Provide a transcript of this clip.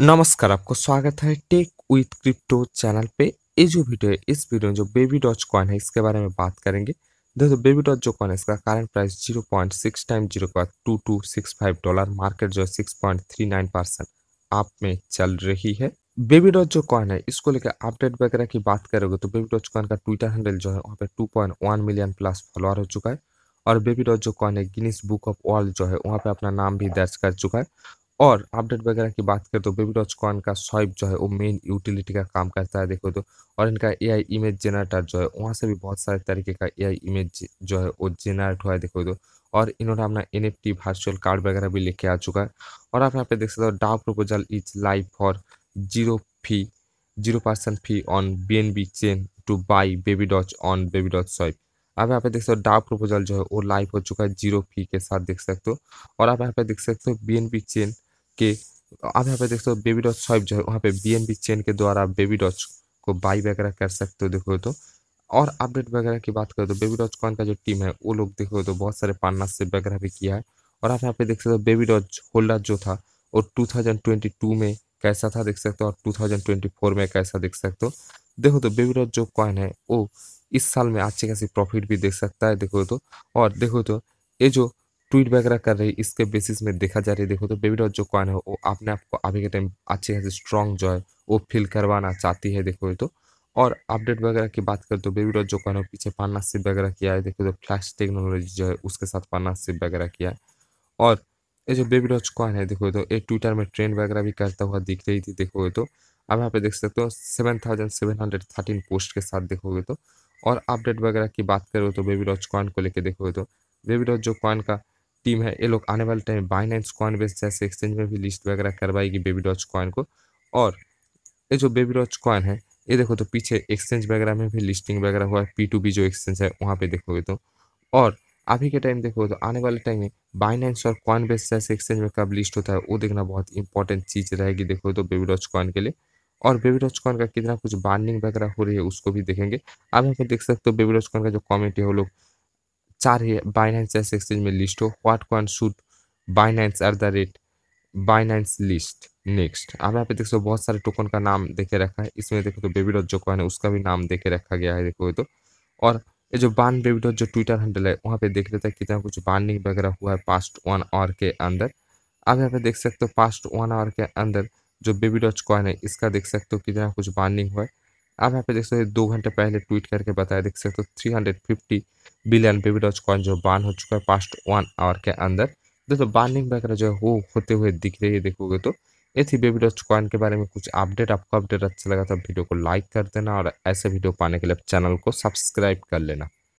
नमस्कार आपको स्वागत है टेक विथ क्रिप्टो चैनल पे ये जो वीडियो है इस वीडियो में जो बेबी डॉच कॉइन है इसके बारे में बात करेंगे दोस्तों बेबी डॉच जो कॉइन है इसका current price zero point six time zero का two two six five dollar market जो है six point three nine percent आप में चल रही है बेबी डॉच जो कॉइन है इसको लेकर अपडेट वगैरह की बात करोगे तो बेबी डॉच कॉइन का ट्विटर हैंडल जो है वहाँ पे two point one million plus follower हो चुका है और बेबी डॉट जो कॉइन है गिनीस बुक ऑफ वर्ल्ड जो है वहाँ पे अपना नाम भी दर्ज कर चुका है और अपडेट वगैरह की बात करें तो बेबी डॉच कॉन का स्वाइप जो है वो मेन यूटिलिटी का काम करता है देखो तो और इनका एआई इमेज जनरेटर जो है वहाँ से भी बहुत सारे तरीके का एआई इमेज जो है वो जेनरेट हुआ है देखो तो और इन्होंने अपना N F T virtual card वगैरह भी लेके आ चुका है और आप यहाँ पे देख सकते हो DAO proposal is live for zero fee zero percent fee on B N B chain to buy Baby Doge on Baby Doge swap आप यहाँ पे देख सकते हो डाव प्रपोजल जो है वो लाइव हो चुका है जीरो फी के साथ देख सकते हो और आप यहाँ पे देख सकते हो बी एन बी चेन के आप यहाँ पे देख सकते हो बेबी डॉट स्वाइप जो है वहाँ पे बी चेन के द्वारा बेबी डॉच को बाई वगैरह कर सकते हो देखो तो और अपडेट वगैरह की बात करें तो बेबी डॉट कॉन का जो टीम है वो लोग देखो तो बहुत सारे पार्टनरशिप वगैरह भी किया है और आप यहाँ पे देख सकते हो बेबी डॉच होल्डर जो था वो टू में कैसा था देख सकते हो और 2024 में कैसा देख सकते हो देखो तो बेबी डॉट जो कॉइन है वो इस साल में अच्छी खासी प्रॉफिट भी देख सकता है देखो तो और देखो तो ये जो ट्वीट वगैरह कर रही इसके बेसिस में देखा जा रही देखो तो बेबी डॉट जो कॉइन है वो अपने आप को अभी के टाइम अच्छे खासे स्ट्रॉन्ग जो है वो फील करवाना चाहती है देखो तो और अपडेट वगैरह की बात करें तो बेबी डॉट जो कॉइन है पीछे पार्टनरशिप वगैरह किया है देखो तो फ्लैश टेक्नोलॉजी जो है उसके साथ पार्टनरशिप वगैरह किया है और ये जो बेबी डॉच कॉइन है देखो तो ये ट्विटर में ट्रेंड वगैरह भी करता हुआ दिख रही थी देखोगे तो आप यहाँ पे देख सकते हो seven thousand seven hundred thirteen post के साथ देखोगे तो और अपडेट वगैरह की बात करो तो बेबी डॉच कॉइन को लेकर देखोगे तो बेबी डॉच जो कॉइन का टीम है ये लोग आने वाले टाइम बाइनेंस कॉइन बेस जैसे एक्सचेंज में भी लिस्ट वगैरह करवाएगी बेबी डॉच कॉइन को और ये जो बेबी डॉच कॉइन है ये देखो तो पीछे एक्सचेंज वगैरह में भी लिस्टिंग वगैरह हुआ है पी टू बी जो एक्सचेंज है वहाँ पे देखोगे तो और अभी के टाइम देखोगे तो आने वाले टाइम में बाइनेंस और कॉइन बेस जैसे एक्सचेंज में कब लिस्ट होता है वो देखना बहुत इंपॉर्टेंट चीज़ रहेगी देखो तो बेबी डॉच कॉइन के लिए और बेबी डॉच कॉइन का कितना कुछ बार्निंग वगैरह हो रही है उसको भी देखेंगे आप यहाँ पे देख सकते हो बेबी डॉच कॉइन का जो कॉमेंट है वो लोग चार बाइनेंस एस एक्सचेंज में लिस्ट हो what one should Binance at the rate Binance list next आप यहाँ पे देख सकते हो बहुत सारे टोकन का नाम देखे रखा है इसमें देखो तो बेबी डॉट जो कॉइन है उसका भी नाम देखे रखा गया है देखो तो और ये जो बान बेबी डॉट जो ट्विटर हैंडल है वहाँ पे देख लेते हैं कितना कुछ बानिंग वगैरह हुआ है पास्ट वन आवर के अंदर आप यहाँ पे देख सकते हो पास्ट वन आवर के अंदर जो बेबी डॉट कॉइन है इसका देख सकते हो कितना कुछ बानिंग हुआ है आप यहाँ पे देख सकते हैं दो घंटे पहले ट्वीट करके बताया देख सकते हो three hundred fifty billion Baby Doge coin जो बान हो चुका है पास्ट वन आवर के अंदर दोस्तों बार्निंग वगैरह जो है वो होते हुए दिख रही है देखोगे तो ये थी बेबी डॉच कॉइन के बारे में कुछ अपडेट आपको अपडेट अच्छा लगा तो वीडियो को लाइक कर देना और ऐसे वीडियो पाने के लिए चैनल को सब्सक्राइब कर लेना